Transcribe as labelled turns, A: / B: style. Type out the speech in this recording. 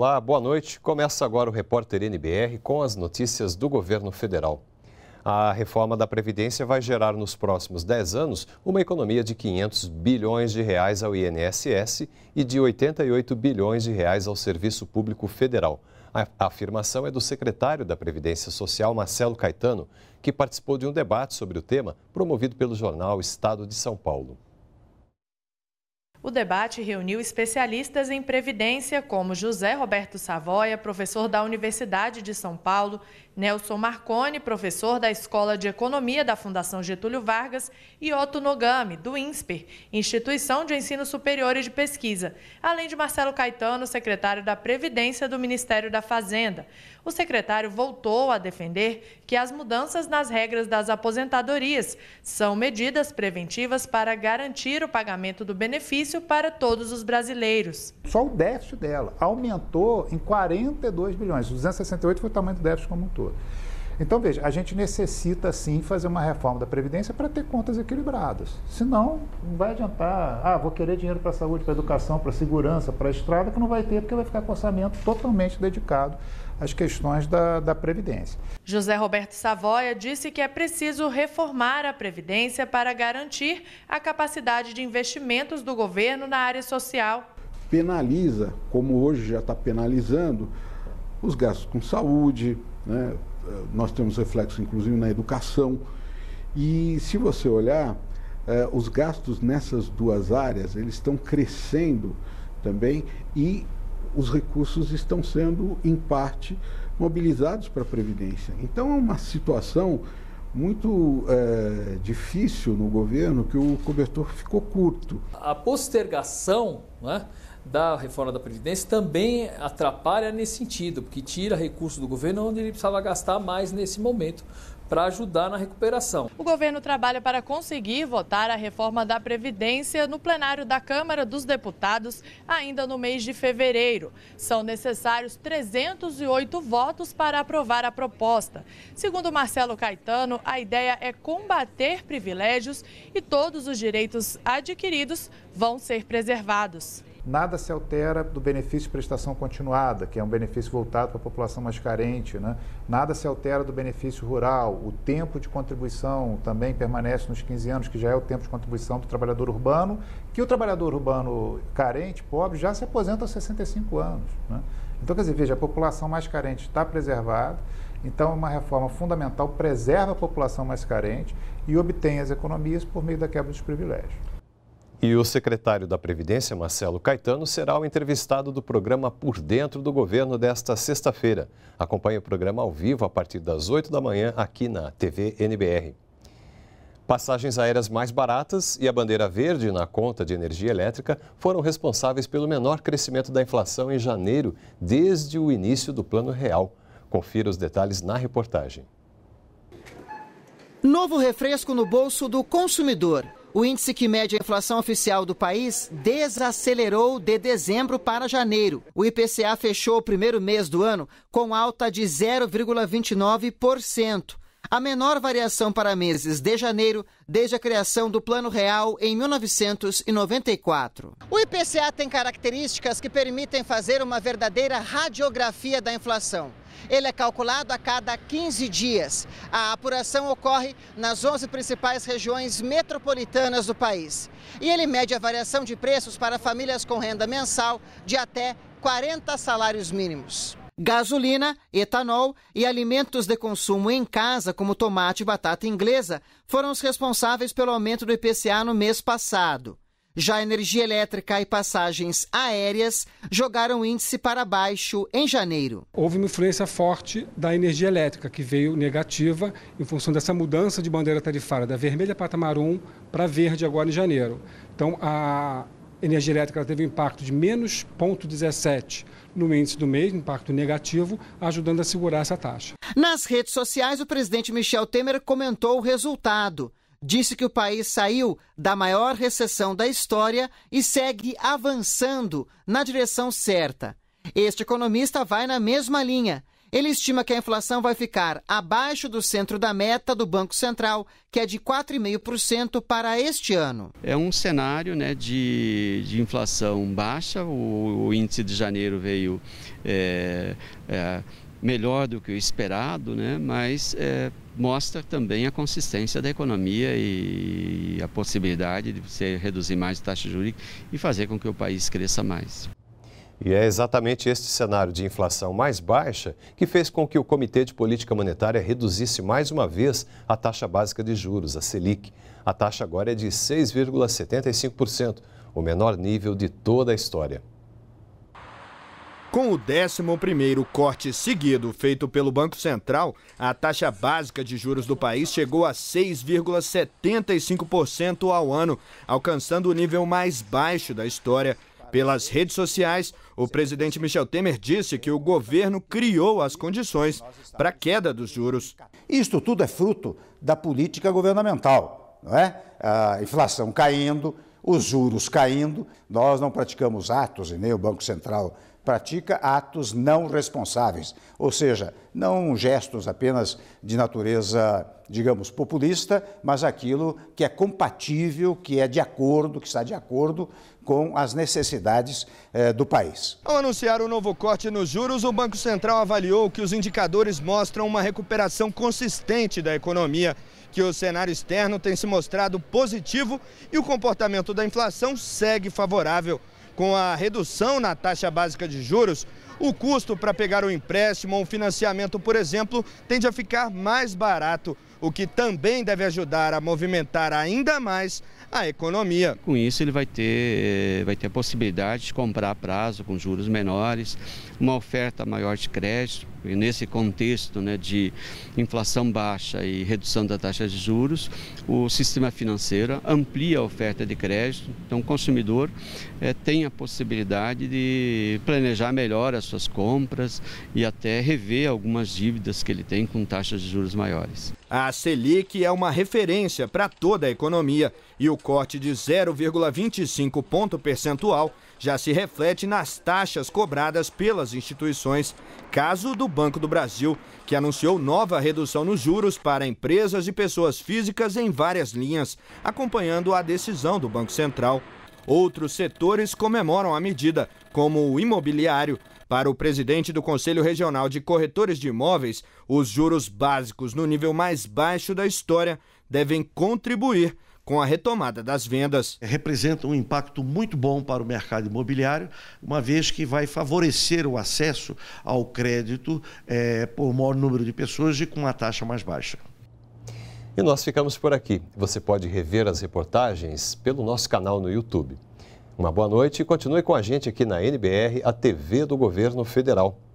A: Olá, boa noite. Começa agora o repórter NBR com as notícias do governo federal. A reforma da Previdência vai gerar nos próximos 10 anos uma economia de 500 bilhões de reais ao INSS e de 88 bilhões de reais ao Serviço Público Federal. A afirmação é do secretário da Previdência Social, Marcelo Caetano, que participou de um debate sobre o tema promovido pelo jornal Estado de São Paulo.
B: O debate reuniu especialistas em previdência, como José Roberto Savoia, professor da Universidade de São Paulo, Nelson Marconi, professor da Escola de Economia da Fundação Getúlio Vargas, e Otto Nogami, do INSPER, Instituição de Ensino Superior e de Pesquisa, além de Marcelo Caetano, secretário da Previdência do Ministério da Fazenda. O secretário voltou a defender que as mudanças nas regras das aposentadorias são medidas preventivas para garantir o pagamento do benefício para todos os
C: brasileiros. Só o déficit dela aumentou em 42 bilhões, 268 foi o tamanho do déficit como um todo toda. Então, veja, a gente necessita sim fazer uma reforma da Previdência para ter contas equilibradas. Senão, não vai adiantar. Ah, vou querer dinheiro para a saúde, para a educação, para a segurança, para a estrada, que não vai ter, porque vai ficar com orçamento totalmente dedicado às questões da, da Previdência.
B: José Roberto Savoia disse que é preciso reformar a Previdência para garantir a capacidade de investimentos do governo na área social.
D: Penaliza, como hoje já está penalizando, os gastos com saúde, né? Eh, nós temos reflexo, inclusive, na educação. E se você olhar, eh, os gastos nessas duas áreas eles estão crescendo também e os recursos estão sendo, em parte, mobilizados para a Previdência. Então, é uma situação muito é, difícil no governo que o cobertor ficou curto.
A: A postergação né, da reforma da Previdência também atrapalha nesse sentido, porque tira recursos do governo onde ele precisava gastar mais nesse momento, para ajudar na recuperação.
B: O governo trabalha para conseguir votar a reforma da Previdência no plenário da Câmara dos Deputados ainda no mês de fevereiro. São necessários 308 votos para aprovar a proposta. Segundo Marcelo Caetano, a ideia é combater privilégios e todos os direitos adquiridos vão ser preservados.
C: Nada se altera do benefício de prestação continuada, que é um benefício voltado para a população mais carente. Né? Nada se altera do benefício rural. O tempo de contribuição também permanece nos 15 anos, que já é o tempo de contribuição do trabalhador urbano, que o trabalhador urbano carente, pobre, já se aposenta aos 65 anos. Né? Então, quer dizer, veja, a população mais carente está preservada. Então, é uma reforma fundamental preserva a população mais carente e obtém as economias por meio da quebra dos privilégios.
A: E o secretário da Previdência, Marcelo Caetano, será o entrevistado do programa Por Dentro do Governo desta sexta-feira. Acompanhe o programa ao vivo a partir das 8 da manhã aqui na TV NBR. Passagens aéreas mais baratas e a bandeira verde na conta de energia elétrica foram responsáveis pelo menor crescimento da inflação em janeiro desde o início do Plano Real. Confira os detalhes na reportagem.
E: Novo refresco no bolso do consumidor. O índice que mede a inflação oficial do país desacelerou de dezembro para janeiro. O IPCA fechou o primeiro mês do ano com alta de 0,29%, a menor variação para meses de janeiro desde a criação do Plano Real em 1994. O IPCA tem características que permitem fazer uma verdadeira radiografia da inflação. Ele é calculado a cada 15 dias. A apuração ocorre nas 11 principais regiões metropolitanas do país. E ele mede a variação de preços para famílias com renda mensal de até 40 salários mínimos. Gasolina, etanol e alimentos de consumo em casa, como tomate e batata inglesa, foram os responsáveis pelo aumento do IPCA no mês passado. Já energia elétrica e passagens aéreas jogaram o índice para baixo em janeiro.
C: Houve uma influência forte da energia elétrica, que veio negativa em função dessa mudança de bandeira tarifária, da vermelha para tamarum para verde agora em janeiro. Então, a energia elétrica teve um impacto de menos 0,17 no índice do mês, impacto negativo, ajudando a segurar essa taxa. Nas redes
E: sociais, o presidente Michel Temer comentou o resultado disse que o país saiu da maior recessão da história e segue avançando na direção certa. Este economista vai na mesma linha. Ele estima que a inflação vai ficar abaixo do centro da meta do Banco Central, que é de 4,5% para este ano.
F: É um cenário né, de, de inflação baixa, o, o índice de janeiro veio é, é, melhor do que o esperado, né, mas é, mostra também a consistência da economia e a possibilidade de você reduzir mais a taxa de juros e fazer com que o país cresça
A: mais. E é exatamente este cenário de inflação mais baixa que fez com que o Comitê de Política Monetária reduzisse mais uma vez a taxa básica de juros, a Selic. A taxa agora é de 6,75%, o menor nível de toda a história. Com o 11º corte seguido feito
D: pelo Banco Central, a taxa básica de juros do país chegou a 6,75% ao ano, alcançando o nível mais baixo da história. Pelas redes sociais, o presidente Michel Temer disse que o governo criou as condições para a queda dos juros. Isto tudo é fruto da política governamental, não é? A inflação caindo, os juros caindo. Nós não praticamos atos e nem o Banco Central pratica atos não responsáveis, ou seja, não gestos apenas de natureza, digamos, populista, mas aquilo que é compatível, que é de acordo, que está de acordo com as necessidades eh, do país. Ao anunciar o novo corte nos juros, o Banco Central avaliou que os indicadores mostram uma recuperação consistente da economia que o cenário externo tem se mostrado positivo e o comportamento da inflação segue favorável com a redução na taxa básica de juros, o custo para pegar um empréstimo ou um financiamento, por exemplo, tende a ficar mais barato, o que também deve ajudar a movimentar ainda mais a economia.
F: Com isso, ele vai ter, vai ter a possibilidade de comprar a prazo com juros menores, uma oferta maior de crédito, e nesse contexto né, de inflação baixa e redução da taxa de juros, o sistema financeiro amplia a oferta de crédito, então o consumidor é, tem a possibilidade de planejar melhor as suas compras e até rever algumas dívidas que ele tem com taxas de juros maiores.
D: A Selic é uma referência para toda a economia e o corte de 0,25 ponto percentual já se reflete nas taxas cobradas pelas instituições. Caso do Banco do Brasil, que anunciou nova redução nos juros para empresas e pessoas físicas em várias linhas, acompanhando a decisão do Banco Central. Outros setores comemoram a medida, como o imobiliário. Para o presidente do Conselho Regional de Corretores de Imóveis, os juros básicos no nível mais baixo da história devem contribuir com a retomada das vendas. Representa um impacto muito bom para o mercado imobiliário, uma vez que vai favorecer o acesso ao crédito é, por maior número de pessoas e com a taxa mais baixa.
A: E nós ficamos por aqui. Você pode rever as reportagens pelo nosso canal no YouTube. Uma boa noite e continue com a gente aqui na NBR, a TV do Governo Federal.